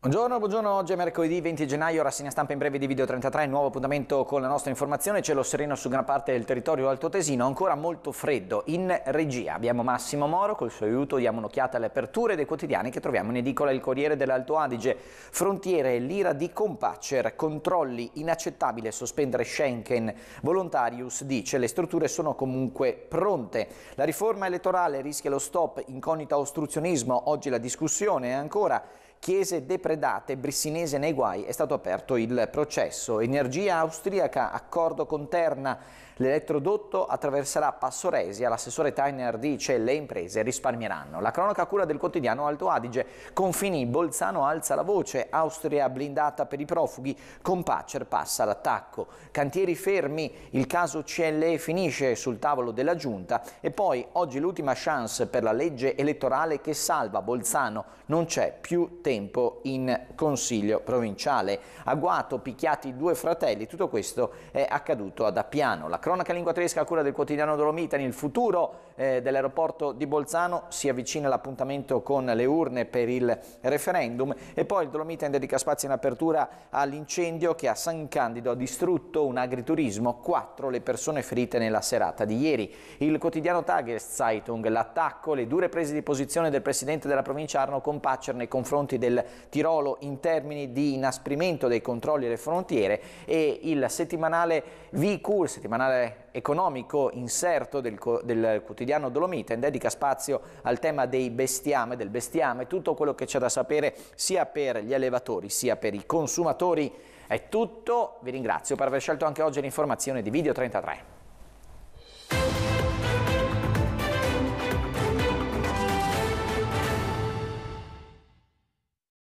Buongiorno, buongiorno, oggi è mercoledì 20 gennaio, rassegna stampa in breve di Video 33, nuovo appuntamento con la nostra informazione, cielo sereno su gran parte del territorio alto tesino, ancora molto freddo, in regia abbiamo Massimo Moro, col suo aiuto diamo un'occhiata alle aperture dei quotidiani che troviamo in edicola Il Corriere dell'Alto Adige, Frontiere, l'ira di Compacer, controlli, inaccettabile sospendere Schenken, Volontarius dice le strutture sono comunque pronte, la riforma elettorale rischia lo stop, incognita ostruzionismo, oggi la discussione è ancora Chiese depredate, Brissinese nei guai, è stato aperto il processo. Energia austriaca, accordo con Terna. L'elettrodotto attraverserà Passoresia, l'assessore Tainer dice le imprese risparmieranno. La cronaca cura del quotidiano Alto Adige, Confini, Bolzano alza la voce, Austria blindata per i profughi, Compacer passa l'attacco. Cantieri fermi, il caso CLE finisce sul tavolo della Giunta e poi oggi l'ultima chance per la legge elettorale che salva Bolzano, non c'è più tempo tempo in consiglio provinciale. Agguato, picchiati due fratelli, tutto questo è accaduto ad Appiano. La cronaca lingua tedesca a cura del quotidiano Dolomitani, il futuro eh, dell'aeroporto di Bolzano, si avvicina l'appuntamento con le urne per il referendum e poi il Dolomitani dedica spazio in apertura all'incendio che a San Candido ha distrutto un agriturismo, quattro le persone ferite nella serata di ieri. Il quotidiano Tageszeitung, l'attacco, le dure prese di posizione del presidente della provincia Arno Compaccer nei confronti confronti del Tirolo in termini di inasprimento dei controlli alle frontiere e il settimanale VQ, il settimanale economico inserto del, del quotidiano Dolomiten dedica spazio al tema dei bestiame, del bestiame, tutto quello che c'è da sapere sia per gli allevatori sia per i consumatori. È tutto, vi ringrazio per aver scelto anche oggi l'informazione di Video 33.